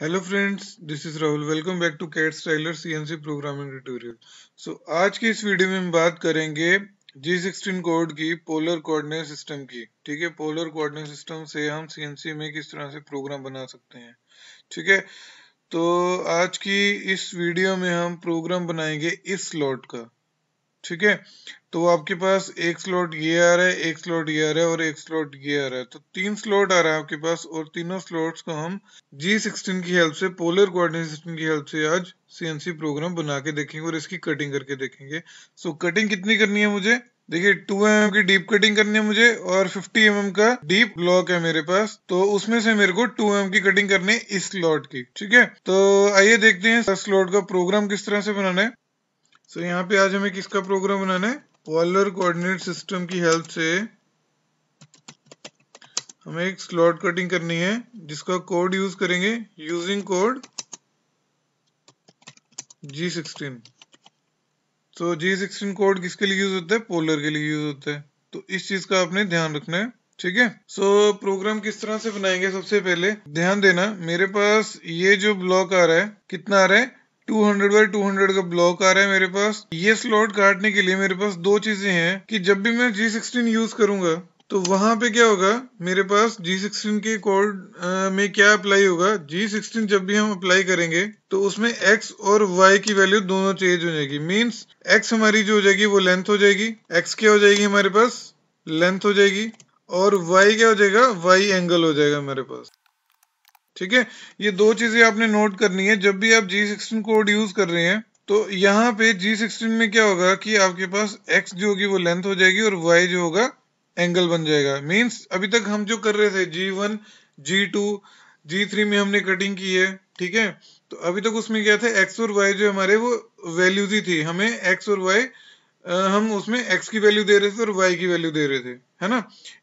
Hello friends this is Rahul welcome back to cat styler CNC programming tutorial so आज की इस video में हम बात करेंगे जी सिक्सटीन कोड की पोलर कोऑर्डिनेट सिस्टम की ठीक है पोलर कोऑर्डिनेट सिस्टम से हम सीएनसी में किस तरह से प्रोग्राम बना सकते हैं ठीक है तो आज की इस वीडियो में हम प्रोग्राम बनाएंगे इस स्लॉट का ठीक है तो आपके पास एक स्लॉट ये आ रहा है एक स्लॉट ये आ रहा है और एक स्लॉट ये आ रहा है तो तीन स्लॉट आ रहा है आपके पास और तीनों स्लॉट्स को हम जी सिक्सटीन की हेल्प से पोलर कोऑर्डिनेट सिस्टम की हेल्प से आज CNC प्रोग्राम बना के देखेंगे और इसकी कटिंग करके देखेंगे सो so, कटिंग कितनी करनी है मुझे देखिए टू एम की डीप कटिंग करनी है मुझे और फिफ्टी एम एम का डीप ब्लॉक है मेरे पास तो उसमें से मेरे को टू एम एम की कटिंग करनी है इस स्लॉट की ठीक है तो आइए देखते हैं स्लॉट का प्रोग्राम किस तरह से बनाना है सो so, यहाँ पे आज हमें किसका प्रोग्राम बनाना है पॉलर कोऑर्डिनेट सिस्टम की हेल्प से हमें एक स्लॉट कटिंग करनी है जिसका कोड यूज करेंगे यूजिंग कोड G16 तो so, G16 कोड किसके लिए यूज होता है पोलर के लिए यूज होता है तो इस चीज का आपने ध्यान रखना है ठीक है सो so, प्रोग्राम किस तरह से बनाएंगे सबसे पहले ध्यान देना मेरे पास ये जो ब्लॉक आ रहा है कितना आ रहा है 200 बाई 200 का ब्लॉक आ रहा है मेरे पास ये स्लॉट काटने के लिए मेरे पास दो चीजें हैं कि जब भी मैं G16 यूज करूंगा तो वहां पे क्या होगा मेरे पास G16 के कोड में क्या अप्लाई होगा G16 जब भी हम अप्लाई करेंगे तो उसमें x और y की वैल्यू दोनों चेंज हो जाएगी मीन्स x हमारी जो हो जाएगी वो लेंथ हो जाएगी x क्या हो जाएगी हमारे पास लेंथ हो जाएगी और y क्या हो जाएगा y एंगल हो जाएगा मेरे पास ठीक है ये दो चीजें आपने नोट करनी है जब भी आप जी सिक्सटीन कोड यूज कर रहे हैं तो यहाँ पे जी सिक्सटीन में क्या होगा कि आपके पास एक्स जो होगी वो लेंथ हो जाएगी और वाई जो होगा एंगल बन जाएगा मीन्स अभी तक हम जो कर रहे थे G one G two G three में हमने कटिंग की है ठीक है तो अभी तक उसमें क्या था एक्स और वाई जो हमारे वो वैल्यूज ही थी हमें एक्स और वाई हम उसमें x की वैल्यू दे रहे थे और y की वैल्यू दे रहे थे है ना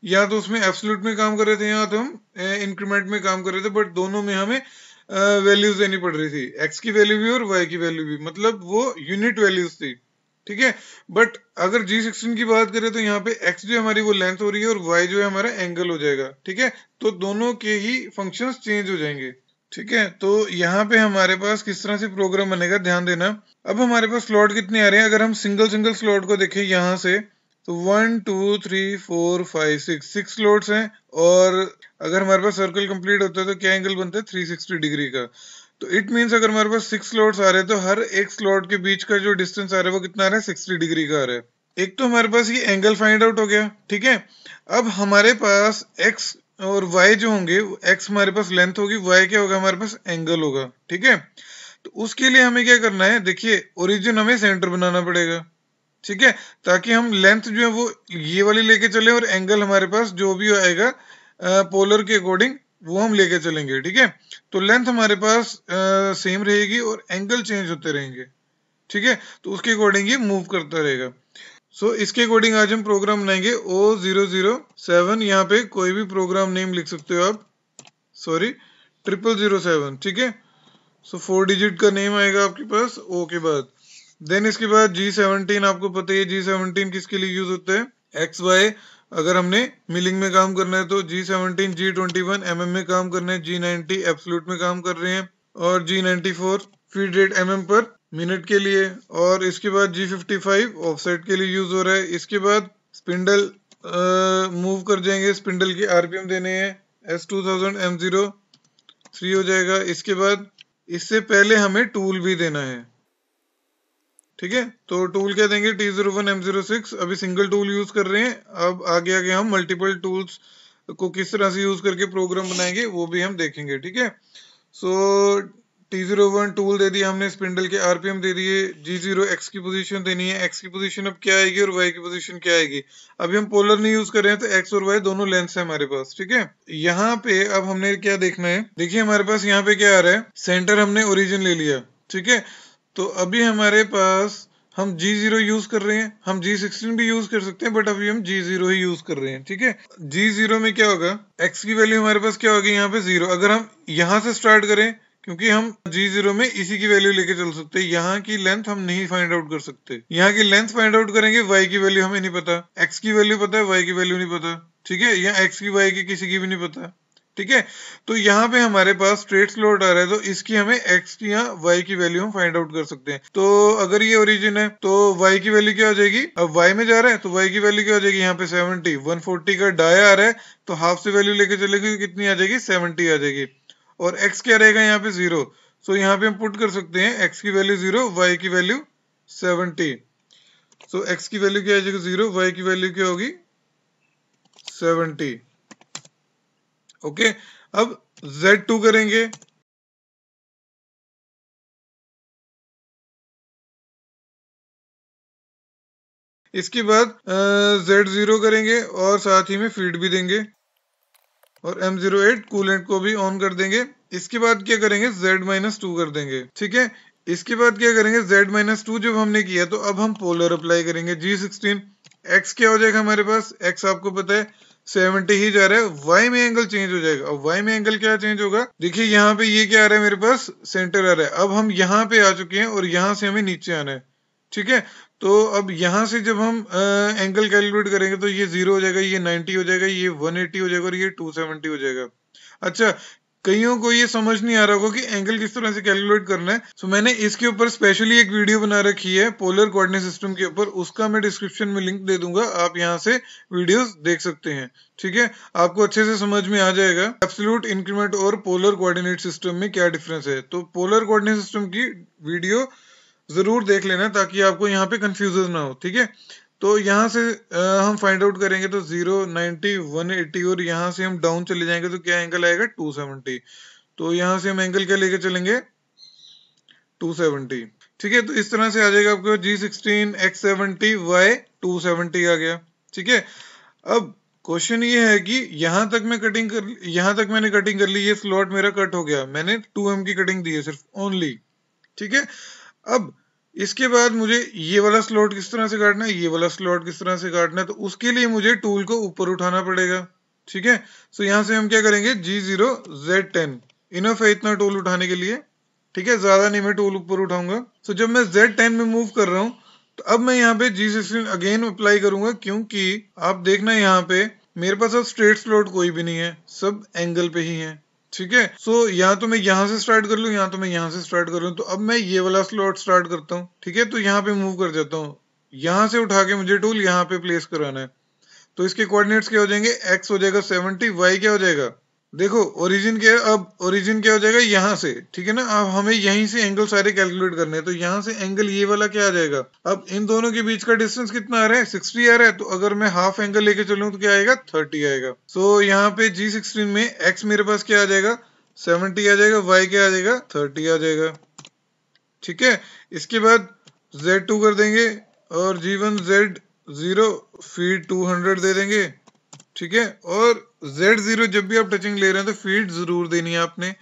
या तो उसमें एब्सोल्यूट में काम कर रहे थे या तो हम इंक्रीमेंट में काम कर रहे थे बट दोनों में हमें वैल्यूज देनी पड़ रही थी एक्स की वैल्यू भी और वाई की वैल्यू भी मतलब वो यूनिट वैल्यूज थी ठीक है बट अगर जी सिक्सटीन की बात करें तो यहाँ पे एक्स जो हमारी वो लेंथ हो रही है और वाई जो है हमारा एंगल हो जाएगा ठीक है तो दोनों के ही फंक्शंस चेंज हो जाएंगे ठीक है तो यहाँ पे हमारे पास किस तरह से प्रोग्राम बनेगा ध्यान देना अब हमारे पास स्लॉट कितने आ रहे हैं अगर हम सिंगल सिंगल स्लॉट को देखें यहाँ से तो one two three four five six six slots हैं और अगर हमारे पास सर्कल कंप्लीट होता है तो क्या एंगल बनता है थ्री सिक्सटी डिग्री का तो इट मीन्स अगर हमारे पास सिक्स स्लॉट्स आ रहे हैं तो हर एक स्लॉट के बीच का जो डिस्टेंस आ रहा है वो कितना आ रहा है सिक्सटी डिग्री का आ रहा है एक तो हमारे पास ये एंगल फाइंड आउट हो गया ठीक है अब हमारे पास एक्स और वाई जो होंगे एक्स हमारे पास लेंथ होगी वाई क्या होगा हमारे पास एंगल होगा ठीक है तो उसके लिए हमें क्या करना है देखिए ओरिजिन हमें सेंटर बनाना पड़ेगा ठीक है ताकि हम लेंथ जो है वो ये वाली लेके चले और एंगल हमारे पास जो भी आएगा पोलर के अकॉर्डिंग वो हम लेके चलेंगे ठीक है तो लेंथ हमारे पास आ, सेम रहेगी और एंगल चेंज होते रहेंगे ठीक है तो उसके अकॉर्डिंग ये मूव करता रहेगा सो so, इसके अकॉर्डिंग आज हम प्रोग्राम बनाएंगे ओ जीरो जीरो सेवन यहाँ पे कोई भी प्रोग्राम नेम लिख सकते हो आप सॉरी ट्रिपल जीरो सेवन ठीक है सो फोर डिजिट का नेम आएगा आपके पास ओ के बाद देन इसके बाद जी सेवनटीन आपको पता है जी सेवनटीन किसके लिए यूज होता है एक्स वाई अगर हमने मिलिंग में काम करना है तो G seventeen G twenty one M में काम करना है जी नाइनटी एब्सोल्यूट में काम कर रहे हैं और G ninety four feed rate M per minute के लिए और इसके बाद जी फिफ्टी फाइव ऑफसेट के लिए यूज़ हो रहा है इसके बाद स्पिंडल मूव कर जाएंगे स्पिंडल की आरपीएम देने हैं S two thousand M zero three हो जाएगा इसके बाद इससे पहले हमें टूल भी देना है ठीक है तो टूल क्या देंगे T zero one M zero six अभी सिंगल टूल यूज़ कर रहे हैं अब आगे आगे हम मल्टीपल टूल्स को किस तरह से यूज़ करके प्रोग्राम बनाएंगे वो भी हम देखेंगे ठीक है so T zero one tool दे दिया हमने स्पिंडल के आरपीएम दे दिए जी जीरो एक्स की पोजीशन देनी है एक्स की पोजीशन अब क्या आएगी और वाई की पोजीशन क्या आएगी अभी हम पोलर नहीं यूज कर रहे हैं तो एक्स और वाई दोनों लेंस है हमारे पास ठीक है यहाँ पे अब हमने क्या देखना है देखिए हमारे पास यहाँ पे क्या आ रहा है सेंटर हमने ओरिजिन ले लिया ठीक है तो अभी हमारे पास हम जी जीरो यूज कर रहे हैं हम जी सिक्सटीन भी यूज कर सकते हैं बट अभी हम जी जीरो ही यूज कर रहे हैं ठीक है जी जीरो में क्या होगा एक्स की वैल्यू हमारे पास क्या होगी यहाँ पे जीरो अगर हम यहाँ से स्टार्ट करें क्योंकि हम जी जीरो में इसी की वैल्यू लेके चल सकते हैं यहाँ की लेंथ हम नहीं फाइंड आउट कर सकते यहाँ की लेंथ फाइंड आउट करेंगे वाई की वैल्यू हमें नहीं पता एक्स की वैल्यू पता है वाई की वैल्यू नहीं पता ठीक है या एक्स की वाई की किसी की भी नहीं पता ठीक है तो यहाँ पे हमारे पास स्ट्रेट स्लोट आ रहा है तो इसकी हमें एक्स या वाई की वैल्यू हम फाइंड आउट कर सकते हैं तो अगर ये ओरिजिन है तो वाई की वैल्यू क्या हो जाएगी अब वाई में जा रहा है तो वाई की वैल्यू क्या हो जाएगी यहाँ पे 70 140 का डाया आ रहा है तो हाफ से वैल्यू लेके चलेगी तो कितनी आ जाएगी 70 आ जाएगी और एक्स क्या रहेगा यहाँ पे जीरो सो so, यहाँ पे हम पुट कर सकते हैं एक्स की वैल्यू जीरो वाई की value seventy so so, X की वैल्यू क्या आ जीरो वाई की वैल्यू क्या होगी सेवनटी ओके okay? अब जेड टू करेंगे इसके बाद जेड जीरो करेंगे और साथ ही में फीड भी देंगे और M08 कूलेंट को भी ऑन कर देंगे इसके बाद क्या करेंगे Z माइनस टू कर देंगे ठीक है इसके बाद क्या करेंगे Z माइनस टू जब हमने किया तो अब हम पोलर अप्लाई करेंगे G16 X क्या हो जाएगा हमारे पास X आपको पता है 70 ही जा रहा है वाई में एंगल चेंज हो जाएगा अब वाई में एंगल क्या चेंज होगा देखिए यहाँ पे ये क्या आ रहा है मेरे पास सेंटर आ रहा है अब हम यहाँ पे आ चुके हैं और यहाँ से हमें नीचे आना है ठीक है तो अब यहाँ से जब हम आ, एंगल कैलकुलेट करेंगे तो ये जीरो हो जाएगा ये नाइनटी हो जाएगा ये वन एटी हो जाएगा और ये टू सेवेंटी हो जाएगा अच्छा कईयों को ये समझ नहीं आ रहा होगा कि एंगल किस तरह से कैलकुलेट करना है सो so, मैंने इसके ऊपर स्पेशली एक वीडियो बना रखी है पोलर कोऑर्डिनेट सिस्टम के ऊपर उसका मैं डिस्क्रिप्शन में लिंक दे दूंगा आप यहाँ से वीडियोस देख सकते हैं ठीक है आपको अच्छे से समझ में आ जाएगा एब्सोल्यूट इंक्रीमेंट और पोलर कोऑर्डिनेट सिस्टम में क्या डिफरेंस है तो पोलर कोऑर्डिनेट सिस्टम की वीडियो ज़रूर देख लेना ताकि आपको यहाँ पे कन्फ्यूज ना हो ठीक है तो यहाँ से आ, हम फाइंड आउट करेंगे तो जीरो नाइनटी वन एट्टी और यहाँ से हम डाउन चले जाएंगे तो क्या एंगल आएगा टू सेवनटी तो यहाँ से हम एंगल क्या लेके चलेंगे टू सेवनटी ठीक है तो इस तरह से आ जाएगा आपके G sixteen X seventy Y two seventy आ गया ठीक है अब क्वेश्चन ये है कि यहाँ तक मैं कटिंग कर यहाँ तक मैंने कटिंग कर ली ये स्लॉट मेरा कट हो गया मैंने टू एम की कटिंग दी है सिर्फ ओनली ठीक है अब इसके बाद मुझे ये वाला स्लॉट किस तरह से काटना है ये वाला स्लॉट किस तरह से काटना है तो उसके लिए मुझे टूल को ऊपर उठाना पड़ेगा ठीक है सो यहाँ से हम क्या करेंगे G zero Z ten enough है इतना टूल उठाने के लिए ठीक है ज्यादा नहीं मैं टूल ऊपर उठाऊंगा सो जब मैं जेड टेन में मूव कर रहा हूँ तो अब मैं यहाँ पे जी सिक्सटीन अगेन अप्लाई करूंगा क्योंकि आप देखना यहाँ पे मेरे पास अब स्ट्रेट स्लॉट कोई भी नहीं है सब एंगल पे ही है ठीक है सो यहाँ या तो मैं यहाँ से स्टार्ट कर लू या तो मैं यहाँ से स्टार्ट कर लू तो अब मैं ये वाला स्लॉट स्टार्ट करता हूँ ठीक है तो यहाँ पे मूव कर जाता हूँ यहाँ से उठा के मुझे टूल यहाँ पे प्लेस कराना है तो इसके कोऑर्डिनेट्स क्या हो जाएंगे एक्स हो जाएगा सेवेंटी वाई क्या हो जाएगा देखो ओरिजिन के अब ओरिजिन क्या हो जाएगा यहाँ से ठीक है ना अब हमें यहीं से एंगल सारे कैलकुलेट करने हैं तो यहाँ से एंगल ये वाला क्या आ जाएगा अब इन दोनों के बीच का डिस्टेंस कितना आ रहा है 60 आ रहा है तो अगर मैं हाफ एंगल लेके चलूँ तो क्या आएगा 30 आएगा सो so, यहाँ पे जी सिक्सटीन में एक्स मेरे पास क्या आ जाएगा सेवेंटी आ जाएगा वाई क्या आ जाएगा थर्टी आ जाएगा ठीक है इसके बाद जेड टू कर देंगे और G one Z zero feed two hundred दे देंगे ठीक है और जेड जीरो जब भी आप टचिंग ले रहे हैं तो फीड जरूर देनी है आपने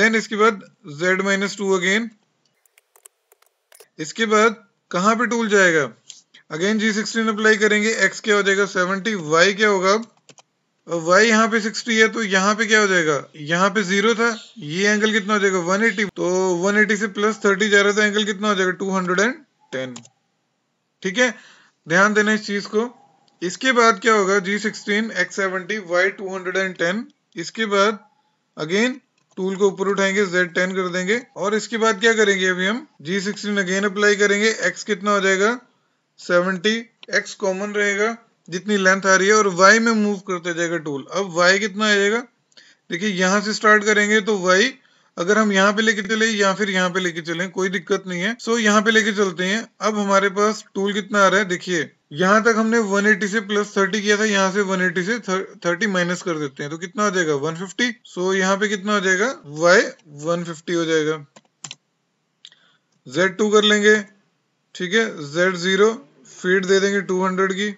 देन इसके बाद जेड माइनस टू अगेन इसके बाद कहां पे टूल जाएगा अगेन जी सिक्सटीन अप्लाई करेंगे एक्स क्या हो जाएगा सेवनटी वाई क्या होगा अब वाई यहाँ पे सिक्सटी है तो यहाँ पे क्या हो जाएगा यहाँ पे जीरो था ये एंगल कितना हो जाएगा वन एटी तो वन एटी से प्लस थर्टी जा रहा था एंगल तो कितना हो जाएगा टू हंड्रेड एंड टेन ठीक है ध्यान देना इस चीज को इसके बाद क्या होगा G sixteen X seventy Y two hundred and ten इसके बाद अगेन टूल को ऊपर उठाएंगे जेड टेन कर देंगे और इसके बाद क्या करेंगे अभी हम जी सिक्सटीन अगेन अप्लाई करेंगे एक्स कितना हो जाएगा सेवेंटी एक्स कॉमन रहेगा जितनी लेंथ आ रही है और वाई में मूव करते जाएगा टूल अब वाई कितना आ जाएगा देखिए यहाँ से स्टार्ट करेंगे तो वाई अगर हम यहाँ पे लेके चले या फिर यहाँ पे लेके चले कोई दिक्कत नहीं है सो so, यहाँ पे लेके चलते हैं अब हमारे पास टूल कितना आ रहा है देखिए यहां तक हमने 180 से प्लस 30 किया था यहां से 180 से 30 माइनस कर देते हैं तो कितना हो जाएगा 150 सो so, यहाँ पे कितना हो जाएगा y 150 हो जाएगा z2 कर लेंगे ठीक है z0 फीड दे देंगे 200 की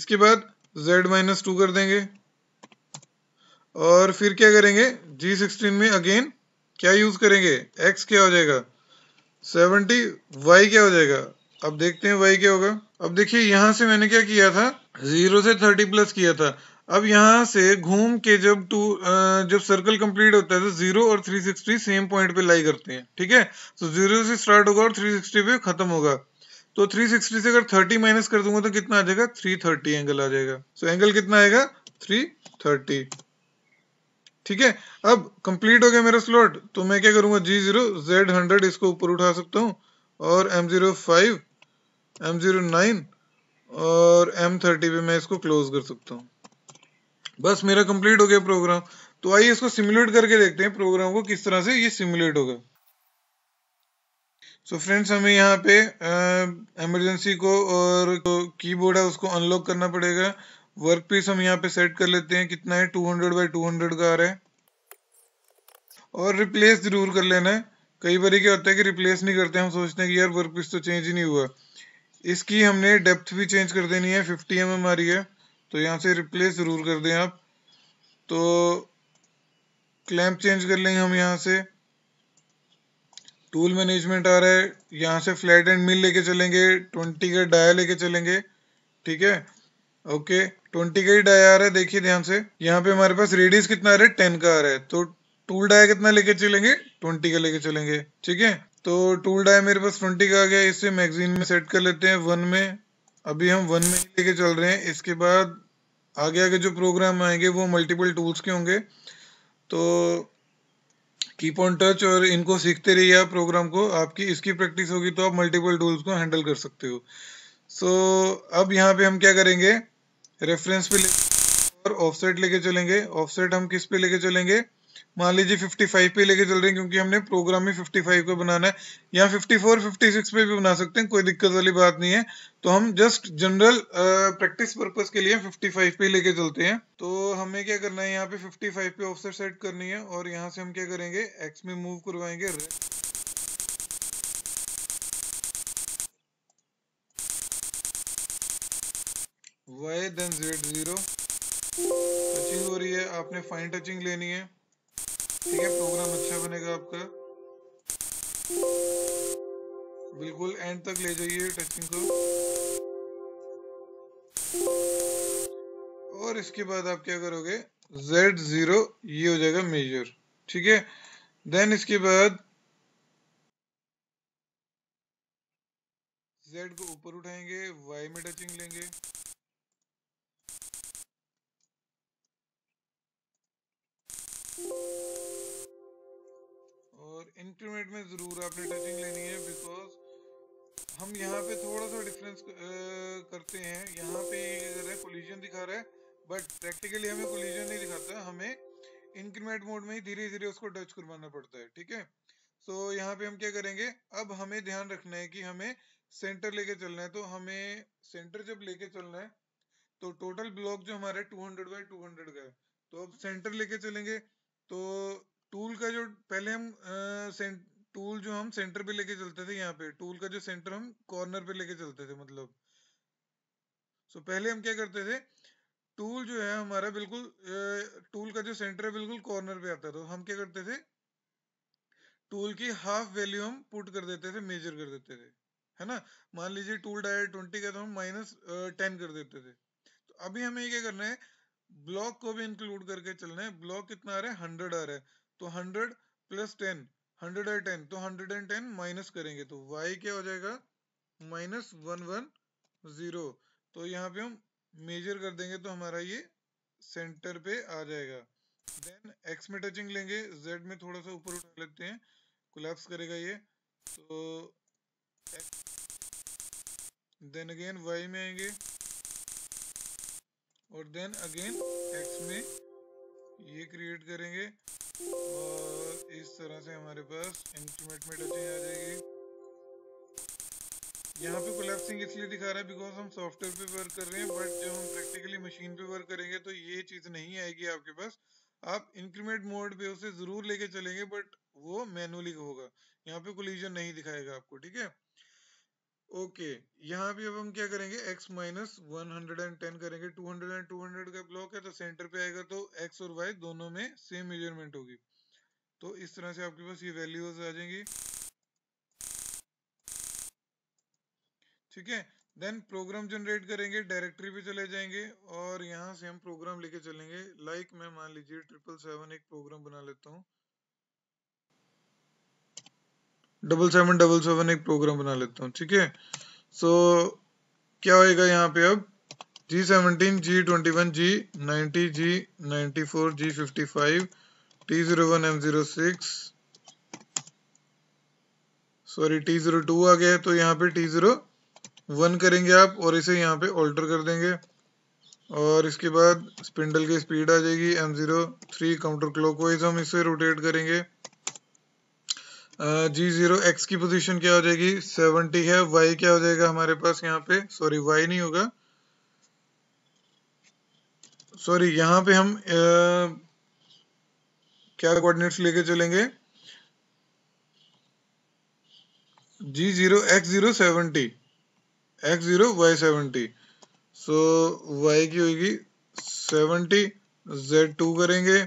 इसके बाद z माइनस टू कर देंगे और फिर क्या करेंगे G16 में अगेन क्या यूज करेंगे x क्या हो जाएगा 70 y क्या हो जाएगा अब देखते हैं वाई क्या होगा अब देखिए यहाँ से मैंने क्या किया था जीरो से थर्टी प्लस किया था अब यहाँ से घूम के जब टू जब सर्कल कंप्लीट होता है तो जीरो और थ्री सिक्सटी सेम पॉइंट पे लाई करते हैं ठीक है तो जीरो से स्टार्ट होगा और थ्री सिक्सटी पे खत्म होगा तो थ्री सिक्सटी से अगर थर्टी माइनस कर दूंगा तो कितना आ जाएगा थ्री थर्टी एंगल आ जाएगा सो so, एंगल कितना आएगा थ्री थर्टी ठीक है अब कंप्लीट हो गया मेरा स्लॉट तो मैं क्या करूंगा जी जीरो जेड हंड्रेड इसको ऊपर उठा सकता हूँ और M05, M09 और M30 पे मैं इसको क्लोज कर सकता हूँ बस मेरा कंप्लीट हो गया प्रोग्राम तो आइए इसको सिमुलेट करके देखते हैं प्रोग्राम को किस तरह से ये सिमुलेट होगा सो so फ्रेंड्स हमें यहाँ पे इमरजेंसी को और कीबोर्ड है उसको अनलॉक करना पड़ेगा वर्क पीस हम यहाँ पे सेट कर लेते हैं कितना है 200 बाई 200 का आ रहा है और रिप्लेस जरूर कर लेना है कई बार क्या होता है कि रिप्लेस नहीं करते हम सोचते हैं कि यार वर्क पीस तो चेंज ही नहीं हुआ इसकी हमने डेप्थ भी चेंज कर देनी है फिफ्टी एम एम आ रही है तो यहाँ से रिप्लेस ज़रूर कर दें आप तो क्लैम्प चेंज कर लेंगे हम यहाँ से टूल मैनेजमेंट आ रहा है यहाँ से फ्लैट एंड मिल लेके चलेंगे ट्वेंटी का डाया लेके चलेंगे ठीक है ओके ट्वेंटी का ही डाया आ रहा है देखिए ध्यान से यहाँ पे हमारे पास रेडियस कितना आ रहा है टेन का आ रहा है तो टूल डाय कितना लेके चलेंगे ट्वेंटी का लेके चलेंगे ठीक है तो टूल डाय मेरे पास ट्वेंटी का आ गया इसे मैगजीन में सेट कर लेते हैं वन में अभी हम वन में लेके चल रहे हैं इसके बाद आगे आगे जो प्रोग्राम आएंगे वो मल्टीपल टूल्स के होंगे तो कीप ऑन टच और इनको सीखते रहिए आप प्रोग्राम को आपकी इसकी प्रैक्टिस होगी तो आप मल्टीपल टूल्स को हैंडल कर सकते हो सो so, अब यहाँ पे हम क्या करेंगे रेफरेंस पे ले और ऑफसेट लेके चलेंगे ऑफसेट हम किस पे लेके चलेंगे मान लीजिए 55 पे लेके चल रहे हैं क्योंकि हमने प्रोग्राम में 55 पे बनाना है या 54, 56 पे भी बना सकते हैं कोई दिक्कत वाली बात नहीं है तो हम जस्ट जनरल प्रैक्टिस पर्पज के लिए 55 पे लेके चलते हैं तो हमें क्या करना है यहाँ पे 55 पे ऑफसेट सेट करनी है और यहाँ से हम क्या करेंगे एक्स में मूव करवाएंगे Y then Z zero touching हो रही है आपने फाइन टचिंग लेनी है ठीक है प्रोग्राम अच्छा बनेगा आपका बिल्कुल एंड तक ले जाइए टचिंग को और इसके बाद आप क्या करोगे Z0 जीरो ये हो जाएगा मेजर ठीक है देन इसके बाद z को ऊपर उठाएंगे y में टचिंग लेंगे और इंटरमीडिएट में ज़रूर आपने टचिंग लेनी है बिकॉज हम यहाँ पे थोड़ा सा डिफरेंस करते हैं यहाँ पे अगर है कोलिजन दिखा रहा है बट प्रैक्टिकली हमें कोलिजन नहीं दिखाता हमें इंक्रीमेंट मोड में ही धीरे धीरे उसको टच करवाना पड़ता है ठीक है सो so, यहाँ पे हम क्या करेंगे अब हमें ध्यान रखना है कि हमें सेंटर लेके चलना है तो हमें सेंटर जब लेके चलना है तो टोटल ब्लॉक जो हमारे two hundred by two hundred का है तो अब सेंटर लेके चलेंगे तो टूल का जो पहले हम टूल जो हम सेंटर पे लेके चलते थे यहाँ पे टूल का जो सेंटर हम कॉर्नर पे लेके चलते थे मतलब सो so, पहले हम क्या करते थे टूल जो है हमारा बिल्कुल टूल का जो सेंटर है बिल्कुल कॉर्नर पे आता था तो हम क्या करते थे टूल की हाफ वैल्यू हम पुट कर देते थे मेजर कर देते थे है ना मान लीजिए टूल डायर ट्वेंटी का तो हम माइनस टेन कर देते थे तो अभी हमें क्या करना है ब्लॉक को भी इंक्लूड करके चलना है ब्लॉक कितना आ रहा है हंड्रेड आ रहा है तो hundred plus ten hundred and ten तो हंड्रेड एंड टेन माइनस करेंगे तो वाई क्या हो जाएगा माइनस वन वन जीरो तो यहाँ पे हम मेजर कर देंगे तो हमारा ये सेंटर पे आ जाएगा देन एक्स में टचिंग लेंगे जेड में थोड़ा सा ऊपर उठा लेते हैं कोलैप्स करेगा ये तो देन अगेन वाई में आएंगे और देन अगेन एक्स में ये क्रिएट करेंगे और इस तरह से हमारे पास इंटीमेट में टचिंग आ जाएगी यहाँ पे कोलेप्सिंग इसलिए दिखा रहा है बिकॉज हम सॉफ्टवेयर पे वर्क कर रहे हैं बट जब हम प्रैक्टिकली मशीन पे वर्क करेंगे तो ये चीज़ नहीं आएगी आपके पास आप इंक्रीमेंट मोड पे उसे ज़रूर लेके चलेंगे बट वो मैनुअली होगा यहाँ पे कोलिजन नहीं दिखाएगा आपको ठीक है ओके यहाँ भी अब हम क्या करेंगे x minus one hundred and ten करेंगे two hundred and two hundred का ब्लॉक है तो सेंटर पे आएगा तो x और y दोनों में सेम मेजरमेंट होगी तो इस तरह से आपके पास ये वैल्यूज आ जाएंगी ठीक है देन प्रोग्राम जनरेट करेंगे डायरेक्टरी पे चले जाएंगे और यहाँ से हम प्रोग्राम लेके चलेंगे लाइक like मैं मान लीजिए ट्रिपल सेवन एक प्रोग्राम बना लेता हूँ डबल सेवन डबल सेवन एक प्रोग्राम बना लेता हूँ ठीक है सो क्या होएगा यहाँ पे अब G seventeen G twenty one G ninety G ninety four G fifty five T zero one M zero six sorry T zero two आ गया है तो यहाँ पे टी जीरो वन करेंगे आप और इसे यहाँ पे ऑल्टर कर देंगे और इसके बाद स्पिंडल की स्पीड आ जाएगी M zero three counter clockwise हम इसे रोटेट करेंगे जी जीरो एक्स की पोजीशन क्या हो जाएगी सेवनटी है वाई क्या हो जाएगा हमारे पास यहाँ पे सॉरी वाई नहीं होगा सॉरी यहाँ पे हम आ, क्या कोऑर्डिनेट्स लेके चलेंगे G zero X zero seventy X zero Y seventy so Y की होगी सेवनटी जेड टू करेंगे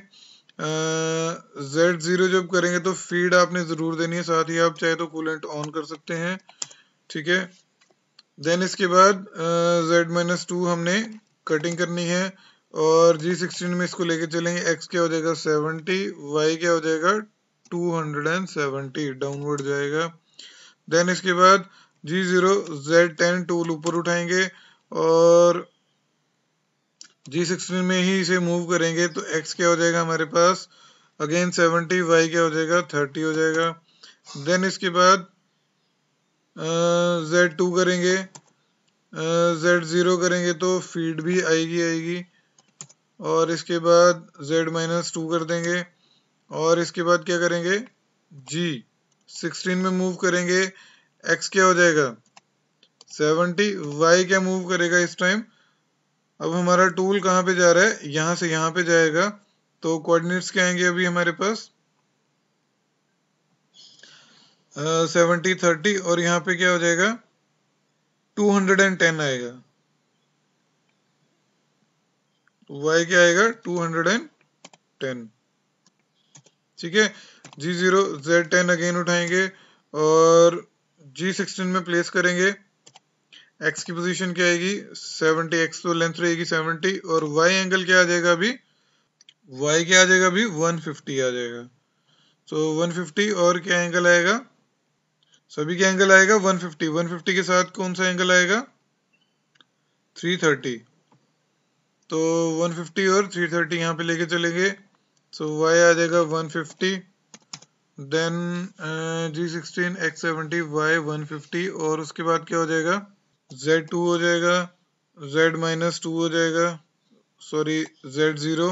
जेड ज़ीरो जब करेंगे तो फीड आपने ज़रूर देनी है साथ ही आप चाहे तो कूलेंट ऑन कर सकते हैं ठीक है देन इसके बाद जेड माइनस टू हमने कटिंग करनी है और जी सिक्सटीन में इसको लेके चलेंगे एक्स क्या हो जाएगा सेवेंटी वाई क्या हो जाएगा two hundred and seventy downward जाएगा देन इसके बाद G zero Z ten tool ऊपर उठाएंगे और जी सिक्सटीन में ही इसे मूव करेंगे तो एक्स क्या हो जाएगा हमारे पास अगेन सेवेंटी वाई क्या हो जाएगा थर्टी हो जाएगा देन इसके बाद जेड टू करेंगे जेड ज़ीरो करेंगे तो फीड भी आएगी आएगी और इसके बाद जेड माइनस टू कर देंगे और इसके बाद क्या करेंगे जी सिक्सटीन में मूव करेंगे एक्स क्या हो जाएगा सेवेंटी वाई क्या मूव करेगा इस टाइम अब हमारा टूल कहाँ पे जा रहा है यहाँ से यहाँ पे जाएगा तो कोऑर्डिनेट्स क्या आएंगे अभी हमारे पास सेवेंटी uh, थर्टी और यहाँ पे क्या हो जाएगा टू हंड्रेड एंड टेन आएगा वाई क्या आएगा टू हंड्रेड एंड टेन ठीक है G zero Z ten again उठाएंगे और जी सिक्सटीन में प्लेस करेंगे एक्स की पोजीशन क्या आएगी 70 एक्स तो लेंथ रहेगी 70 और वाई एंगल क्या आ जाएगा अभी वाई क्या आ जाएगा अभी 150 आ जाएगा तो so, 150 और क्या एंगल आएगा सभी क्या एंगल आएगा 150 150 के साथ कौन सा एंगल आएगा 330 तो 150 और 330 थर्टी यहाँ पे लेके चलेंगे सो so, वाई आ जाएगा 150 then G sixteen X seventy Y one fifty और उसके बाद क्या हो जाएगा जेड टू हो जाएगा जेड माइनस टू हो जाएगा सॉरी जेड जीरो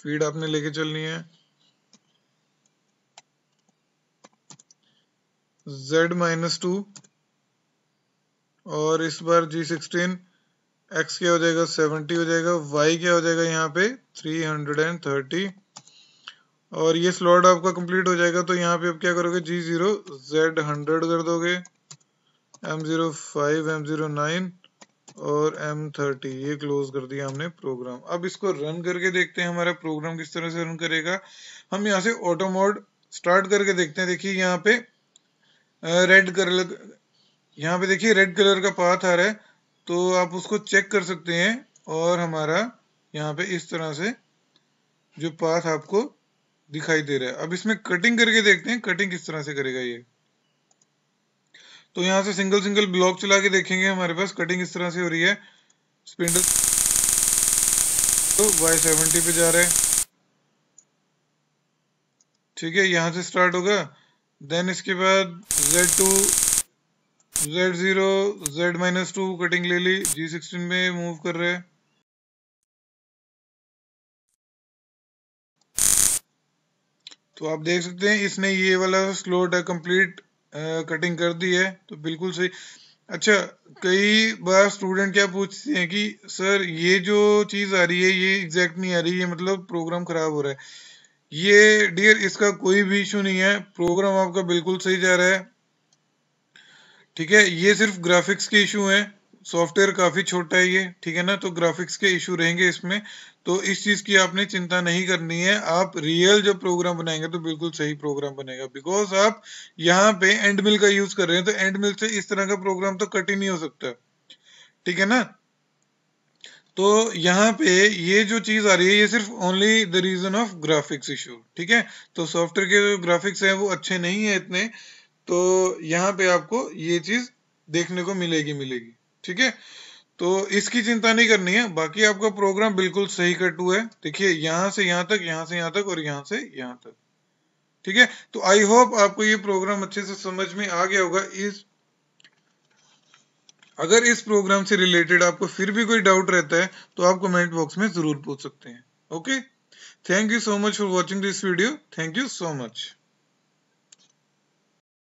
फीड आपने लेके चलनी है जेड माइनस टू और इस बार जी सिक्सटीन एक्स क्या हो जाएगा सेवेंटी हो जाएगा वाई क्या हो जाएगा यहाँ पे थ्री हंड्रेड एंड थर्टी और ये स्लॉट आपका कंप्लीट हो जाएगा तो यहाँ पे आप क्या करोगे जी जीरो जेड हंड्रेड कर दोगे M M zero five zero nine और एम थर्टी ये क्लोज कर दिया हमने प्रोग्राम अब इसको रन करके देखते हैं हमारा प्रोग्राम किस तरह से रन करेगा हम यहाँ से ऑटो मोड स्टार्ट करके देखते हैं देखिए यहाँ पे रेड कलर यहाँ पे देखिए रेड कलर का पाथ आ रहा है तो आप उसको चेक कर सकते हैं और हमारा यहाँ पे इस तरह से जो पाथ आपको दिखाई दे रहा है अब इसमें कटिंग करके देखते हैं कटिंग किस तरह से करेगा ये तो यहाँ से सिंगल सिंगल ब्लॉक चला के देखेंगे हमारे पास कटिंग इस तरह से हो रही है स्पिंडल तो वाई सेवेंटी पे जा रहा है ठीक है यहाँ से स्टार्ट होगा देन इसके बाद Z two Z zero Z minus two cutting ले ली जी सिक्सटीन में मूव कर रहे तो आप देख सकते हैं इसने ये वाला स्लो कंप्लीट कटिंग कर दी है तो बिल्कुल सही अच्छा कई बार स्टूडेंट क्या पूछते हैं कि सर ये जो चीज़ आ रही है ये एग्जैक्ट नहीं आ रही है मतलब प्रोग्राम ख़राब हो रहा है ये डियर इसका कोई भी इशू नहीं है प्रोग्राम आपका बिल्कुल सही जा रहा है ठीक है ये सिर्फ ग्राफिक्स के इशू हैं सॉफ्टवेयर काफ़ी छोटा है ये ठीक है ना तो ग्राफिक्स के इशू रहेंगे इसमें तो इस चीज़ की आपने चिंता नहीं करनी है आप रियल जो प्रोग्राम बनाएंगे तो बिल्कुल सही प्रोग्राम बनेगा बिकॉज आप यहाँ पे एंड मिल का यूज़ कर रहे हैं तो एंड मिल से इस तरह का प्रोग्राम तो कट ही नहीं हो सकता ठीक है ना तो यहाँ पे ये जो चीज़ आ रही है ये सिर्फ only the reason of graphics issue ठीक है तो सॉफ्टवेयर के जो ग्राफिक्स है वो अच्छे नहीं है इतने तो यहाँ पे आपको ये चीज़ देखने को मिलेगी मिलेगी ठीक है तो इसकी चिंता नहीं करनी है बाकी आपका प्रोग्राम बिल्कुल सही कट हुआ है देखिए यहाँ से यहाँ तक यहाँ से यहाँ तक और यहाँ से यहाँ तक ठीक है तो आई होप आपको ये प्रोग्राम अच्छे से समझ में आ गया होगा इस अगर इस प्रोग्राम से रिलेटेड आपको फिर भी कोई डाउट रहता है तो आप कमेंट बॉक्स में जरूर पूछ सकते हैं okay thank you so much for watching this video thank you so much